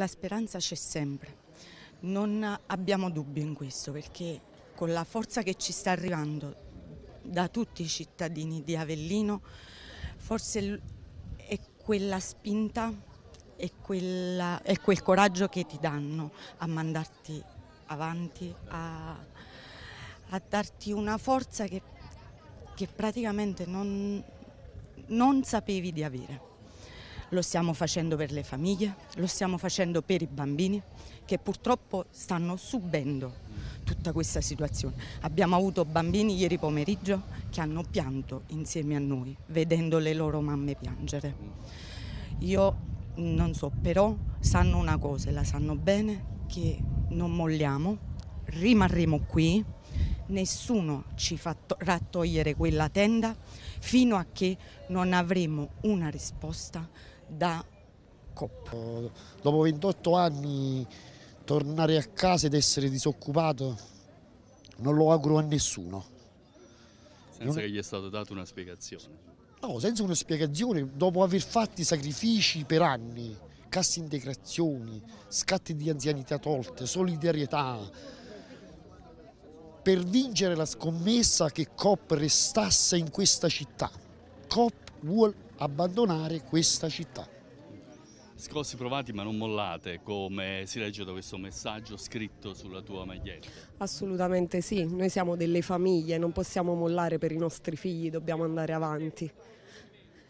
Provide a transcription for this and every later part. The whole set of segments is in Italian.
La speranza c'è sempre, non abbiamo dubbio in questo perché con la forza che ci sta arrivando da tutti i cittadini di Avellino, forse è quella spinta e quel, quel coraggio che ti danno a mandarti avanti, a, a darti una forza che, che praticamente non, non sapevi di avere lo stiamo facendo per le famiglie, lo stiamo facendo per i bambini che purtroppo stanno subendo tutta questa situazione. Abbiamo avuto bambini ieri pomeriggio che hanno pianto insieme a noi, vedendo le loro mamme piangere. Io non so, però sanno una cosa e la sanno bene, che non molliamo, rimarremo qui, nessuno ci farà togliere quella tenda fino a che non avremo una risposta da COP. Dopo 28 anni tornare a casa ed essere disoccupato non lo auguro a nessuno. Senza non... che gli è stata data una spiegazione. No, senza una spiegazione, dopo aver fatto sacrifici per anni, casse integrazioni, scatti di anzianità tolte, solidarietà, per vincere la scommessa che Cop restasse in questa città. Cop vuole abbandonare questa città. Scossi provati ma non mollate, come si legge da questo messaggio scritto sulla tua maglietta. Assolutamente sì, noi siamo delle famiglie, non possiamo mollare per i nostri figli, dobbiamo andare avanti.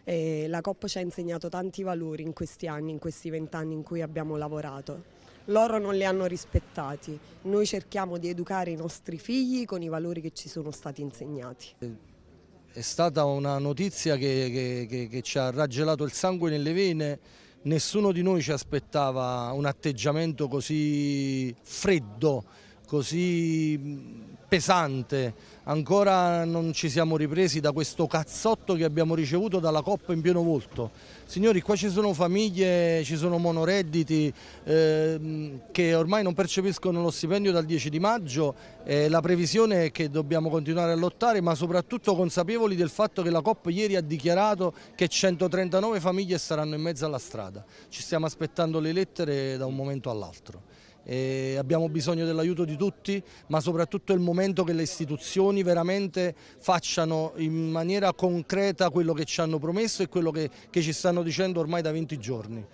E la Coppa ci ha insegnato tanti valori in questi anni, in questi vent'anni in cui abbiamo lavorato. Loro non li hanno rispettati, noi cerchiamo di educare i nostri figli con i valori che ci sono stati insegnati. Eh, è stata una notizia che, che, che, che ci ha raggelato il sangue nelle vene, nessuno di noi ci aspettava un atteggiamento così freddo, così pesante, ancora non ci siamo ripresi da questo cazzotto che abbiamo ricevuto dalla Coppa in pieno volto. Signori, qua ci sono famiglie, ci sono monoredditi eh, che ormai non percepiscono lo stipendio dal 10 di maggio, eh, la previsione è che dobbiamo continuare a lottare, ma soprattutto consapevoli del fatto che la Coppa ieri ha dichiarato che 139 famiglie saranno in mezzo alla strada. Ci stiamo aspettando le lettere da un momento all'altro. E abbiamo bisogno dell'aiuto di tutti, ma soprattutto è il momento che le istituzioni veramente facciano in maniera concreta quello che ci hanno promesso e quello che, che ci stanno dicendo ormai da 20 giorni.